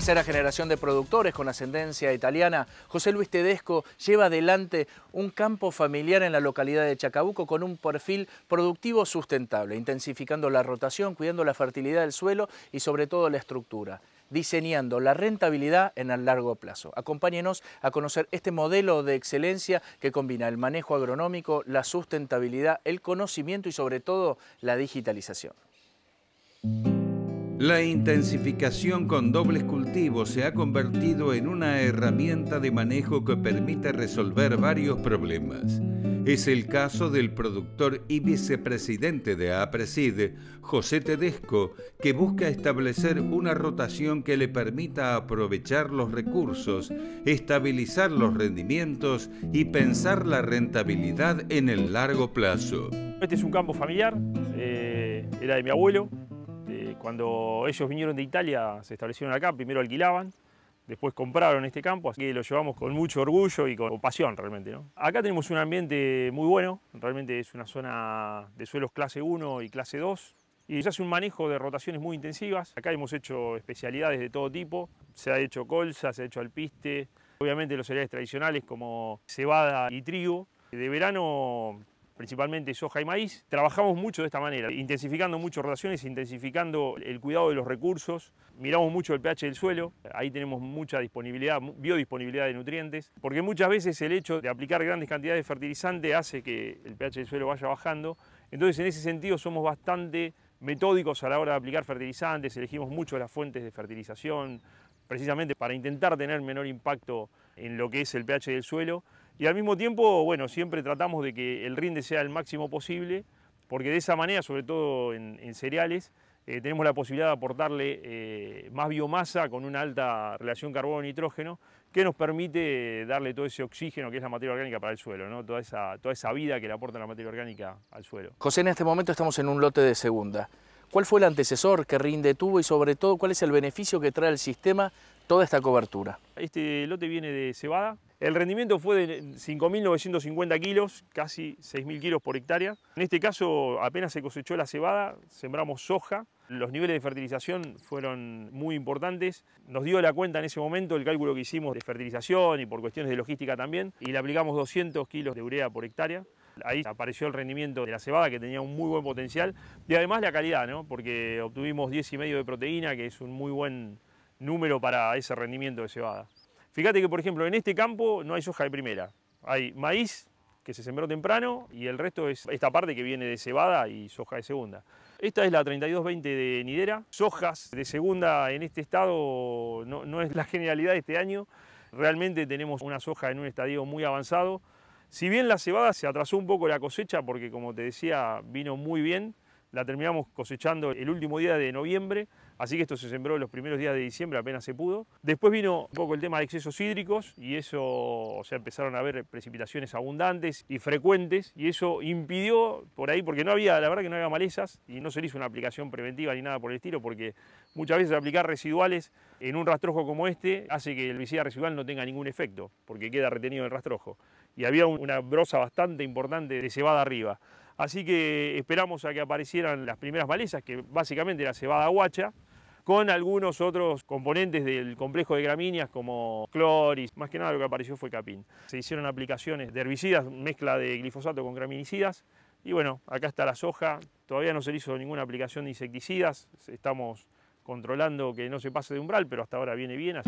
tercera generación de productores con ascendencia italiana, José Luis Tedesco lleva adelante un campo familiar en la localidad de Chacabuco con un perfil productivo sustentable, intensificando la rotación, cuidando la fertilidad del suelo y sobre todo la estructura diseñando la rentabilidad en el largo plazo. Acompáñenos a conocer este modelo de excelencia que combina el manejo agronómico, la sustentabilidad, el conocimiento y sobre todo la digitalización. La intensificación con dobles cultivos se ha convertido en una herramienta de manejo que permite resolver varios problemas. Es el caso del productor y vicepresidente de APRESID, José Tedesco, que busca establecer una rotación que le permita aprovechar los recursos, estabilizar los rendimientos y pensar la rentabilidad en el largo plazo. Este es un campo familiar, eh, era de mi abuelo, eh, cuando ellos vinieron de Italia, se establecieron acá, primero alquilaban, después compraron este campo, así que lo llevamos con mucho orgullo y con pasión realmente. Acá tenemos un ambiente muy bueno, realmente es una zona de suelos clase 1 y clase 2, y se hace un manejo de rotaciones muy intensivas. Acá hemos hecho especialidades de todo tipo, se ha hecho colza, se ha hecho alpiste, obviamente los cereales tradicionales como cebada y trigo. De verano principalmente soja y maíz. Trabajamos mucho de esta manera, intensificando mucho relaciones, intensificando el cuidado de los recursos, miramos mucho el pH del suelo, ahí tenemos mucha disponibilidad, biodisponibilidad de nutrientes, porque muchas veces el hecho de aplicar grandes cantidades de fertilizante hace que el pH del suelo vaya bajando, entonces en ese sentido somos bastante metódicos a la hora de aplicar fertilizantes, elegimos mucho las fuentes de fertilización, precisamente para intentar tener menor impacto en lo que es el pH del suelo y al mismo tiempo, bueno, siempre tratamos de que el rinde sea el máximo posible, porque de esa manera, sobre todo en, cereales, eh, tenemos la posibilidad de aportarle eh, más biomasa con una alta relación carbono-nitrógeno, que nos permite darle todo ese oxígeno que es la materia orgánica para el suelo, ¿no? toda, esa, toda esa vida que le aporta la materia orgánica al suelo. José, en este momento estamos en un lote de segunda. ¿Cuál fue el antecesor que Rinde tuvo y sobre todo cuál es el beneficio que trae el sistema toda esta cobertura? Este lote viene de cebada, el rendimiento fue de 5.950 kilos, casi 6.000 kilos por hectárea. En este caso apenas se cosechó la cebada, sembramos soja. Los niveles de fertilización fueron muy importantes. Nos dio la cuenta en ese momento el cálculo que hicimos de fertilización y por cuestiones de logística también. Y le aplicamos 200 kilos de urea por hectárea. Ahí apareció el rendimiento de la cebada que tenía un muy buen potencial. Y además la calidad, porque obtuvimos 10,5 de proteína, que es un muy buen número para ese rendimiento de cebada. Fíjate que, por ejemplo, en este campo no hay soja de primera. Hay maíz, que se sembró temprano, y el resto es esta parte que viene de cebada y soja de segunda. Esta es la 3220 de Nidera. Sojas de segunda en este estado no, no es la generalidad de este año. Realmente tenemos una soja en un estadio muy avanzado. Si bien la cebada se atrasó un poco la cosecha, porque como te decía, vino muy bien, la terminamos cosechando el último día de noviembre, así que esto se sembró los primeros días de diciembre apenas se pudo. Después vino un poco el tema de excesos hídricos y eso, o sea, empezaron a haber precipitaciones abundantes y frecuentes y eso impidió por ahí, porque no había, la verdad que no había malezas y no se le hizo una aplicación preventiva ni nada por el estilo, porque muchas veces aplicar residuales en un rastrojo como este hace que el herbicida residual no tenga ningún efecto, porque queda retenido el rastrojo. Y había una brosa bastante importante de cebada arriba. Así que esperamos a que aparecieran las primeras malezas, que básicamente era cebada guacha, con algunos otros componentes del complejo de gramíneas como cloris, más que nada lo que apareció fue capín. Se hicieron aplicaciones de herbicidas, mezcla de glifosato con graminicidas, y bueno, acá está la soja, todavía no se le hizo ninguna aplicación de insecticidas, estamos controlando que no se pase de umbral, pero hasta ahora viene bien.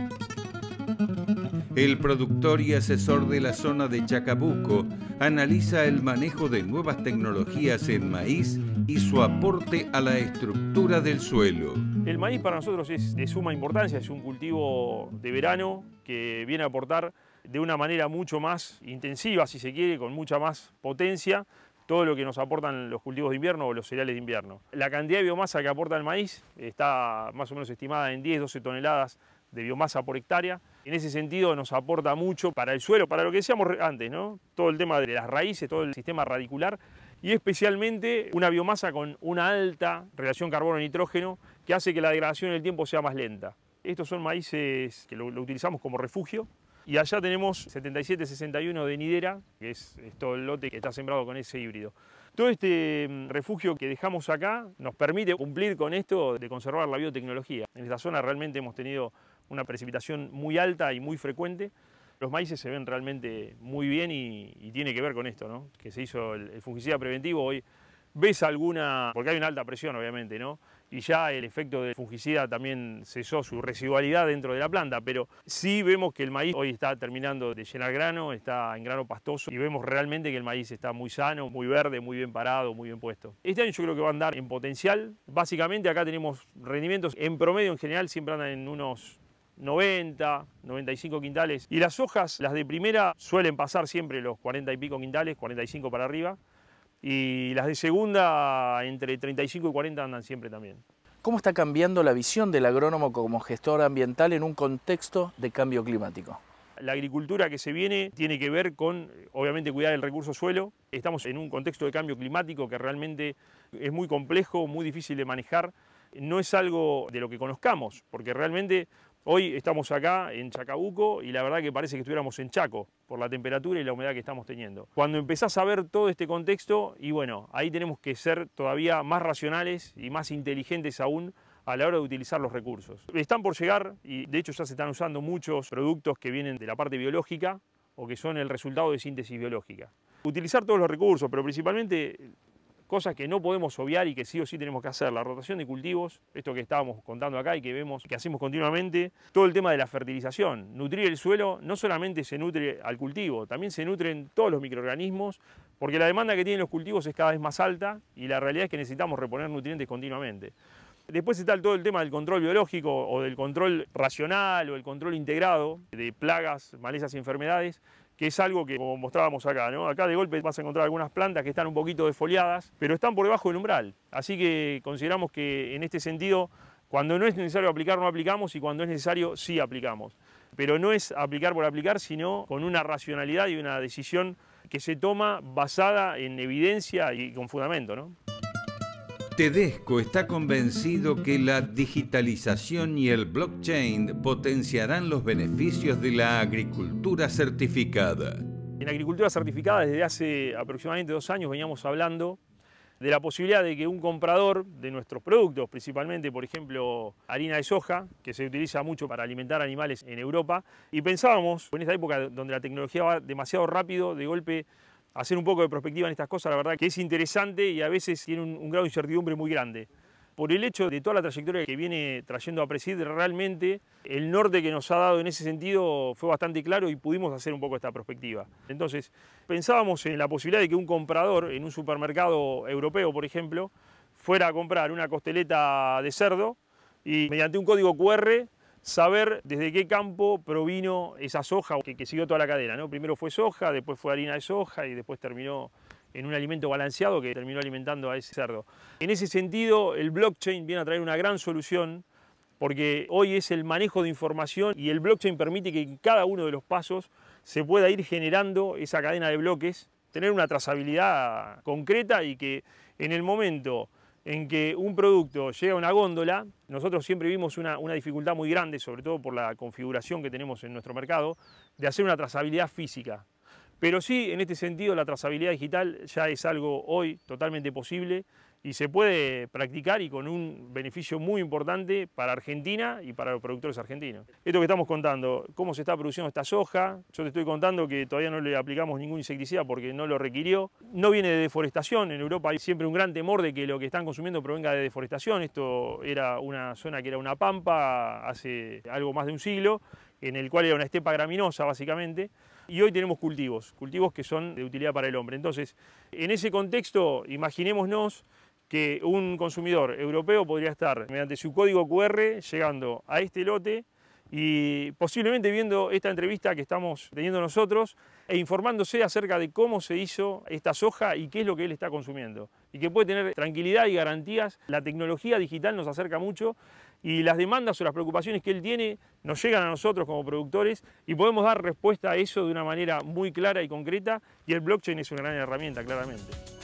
El productor y asesor de la zona de Chacabuco analiza el manejo de nuevas tecnologías en maíz y su aporte a la estructura del suelo. El maíz para nosotros es de suma importancia, es un cultivo de verano que viene a aportar de una manera mucho más intensiva, si se quiere, con mucha más potencia, todo lo que nos aportan los cultivos de invierno o los cereales de invierno. La cantidad de biomasa que aporta el maíz está más o menos estimada en 10-12 toneladas de biomasa por hectárea, en ese sentido nos aporta mucho para el suelo, para lo que decíamos antes, ¿no? Todo el tema de las raíces, todo el sistema radicular y especialmente una biomasa con una alta relación carbono-nitrógeno que hace que la degradación en el tiempo sea más lenta. Estos son maíces que lo, utilizamos como refugio y allá tenemos 7761 de Nidera, que es, es, todo el lote que está sembrado con ese híbrido. Todo este mm, refugio que dejamos acá nos permite cumplir con esto de conservar la biotecnología. En esta zona realmente hemos tenido una precipitación muy alta y muy frecuente. Los maíces se ven realmente muy bien y, tiene que ver con esto, ¿no? que se hizo el, fungicida preventivo. Hoy ves alguna, porque hay una alta presión obviamente, ¿no? y ya el efecto del fungicida también cesó su residualidad dentro de la planta, pero sí vemos que el maíz hoy está terminando de llenar grano, está en grano pastoso y vemos realmente que el maíz está muy sano, muy verde, muy bien parado, muy bien puesto. Este año yo creo que va a andar en potencial. Básicamente acá tenemos rendimientos en promedio en general siempre andan en unos 90, 95 quintales. Y las hojas, las de primera, suelen pasar siempre los 40 y pico quintales, 45 para arriba. Y las de segunda, entre 35 y 40 andan siempre también. ¿Cómo está cambiando la visión del agrónomo como gestor ambiental en un contexto de cambio climático? La agricultura que se viene tiene que ver con, obviamente, cuidar el recurso suelo. Estamos en un contexto de cambio climático que realmente es muy complejo, muy difícil de manejar. No es algo de lo que conozcamos, porque realmente Hoy estamos acá en Chacabuco y la verdad que parece que estuviéramos en Chaco por la temperatura y la humedad que estamos teniendo. Cuando empezás a ver todo este contexto, y bueno, ahí tenemos que ser todavía más racionales y más inteligentes aún a la hora de utilizar los recursos. Están por llegar, y de hecho ya se están usando muchos productos que vienen de la parte biológica o que son el resultado de síntesis biológica. Utilizar todos los recursos, pero principalmente cosas que no podemos obviar y que sí o sí tenemos que hacer. La rotación de cultivos, esto que estábamos contando acá y que vemos que hacemos continuamente, todo el tema de la fertilización. Nutrir el suelo no solamente se nutre al cultivo, también se nutren todos los microorganismos, porque la demanda que tienen los cultivos es cada vez más alta y la realidad es que necesitamos reponer nutrientes continuamente. Después está todo el tema del control biológico o del control racional o el control integrado de plagas, malezas y enfermedades, que es algo que, como mostrábamos acá, ¿no? acá de golpe vas a encontrar algunas plantas que están un poquito desfoliadas, pero están por debajo del umbral. Así que consideramos que en este sentido, cuando no es necesario aplicar, no aplicamos y cuando es necesario, sí aplicamos. Pero no es aplicar por aplicar, sino con una racionalidad y una decisión que se toma basada en evidencia y con fundamento. ¿no? Tedesco está convencido que la digitalización y el blockchain potenciarán los beneficios de la agricultura certificada. En agricultura certificada desde hace aproximadamente dos años veníamos hablando de la posibilidad de que un comprador de nuestros productos, principalmente por ejemplo harina de soja, que se utiliza mucho para alimentar animales en Europa, y pensábamos en esta época donde la tecnología va demasiado rápido, de golpe hacer un poco de perspectiva en estas cosas, la verdad que es interesante y a veces tiene un, grado de incertidumbre muy grande. Por el hecho de toda la trayectoria que viene trayendo a Presid, realmente el norte que nos ha dado en ese sentido fue bastante claro y pudimos hacer un poco esta perspectiva. Entonces, pensábamos en la posibilidad de que un comprador en un supermercado europeo, por ejemplo, fuera a comprar una costeleta de cerdo y mediante un código QR saber desde qué campo provino esa soja que, siguió toda la cadena. ¿no? Primero fue soja, después fue harina de soja y después terminó en un alimento balanceado que terminó alimentando a ese cerdo. En ese sentido, el blockchain viene a traer una gran solución porque hoy es el manejo de información y el blockchain permite que en cada uno de los pasos se pueda ir generando esa cadena de bloques, tener una trazabilidad concreta y que en el momento en que un producto llega a una góndola, nosotros siempre vimos una, dificultad muy grande, sobre todo por la configuración que tenemos en nuestro mercado, de hacer una trazabilidad física. Pero sí, en este sentido, la trazabilidad digital ya es algo hoy totalmente posible y se puede practicar y con un beneficio muy importante para Argentina y para los productores argentinos. Esto que estamos contando, cómo se está produciendo esta soja, yo te estoy contando que todavía no le aplicamos ningún insecticida porque no lo requirió, no viene de deforestación, en Europa hay siempre un gran temor de que lo que están consumiendo provenga de deforestación, esto era una zona que era una pampa hace algo más de un siglo, en el cual era una estepa graminosa básicamente, y hoy tenemos cultivos, cultivos que son de utilidad para el hombre. Entonces, en ese contexto, imaginémonos que un consumidor europeo podría estar mediante su código QR llegando a este lote y posiblemente viendo esta entrevista que estamos teniendo nosotros e informándose acerca de cómo se hizo esta soja y qué es lo que él está consumiendo. Y que puede tener tranquilidad y garantías. La tecnología digital nos acerca mucho y las demandas o las preocupaciones que él tiene nos llegan a nosotros como productores y podemos dar respuesta a eso de una manera muy clara y concreta y el blockchain es una gran herramienta, claramente.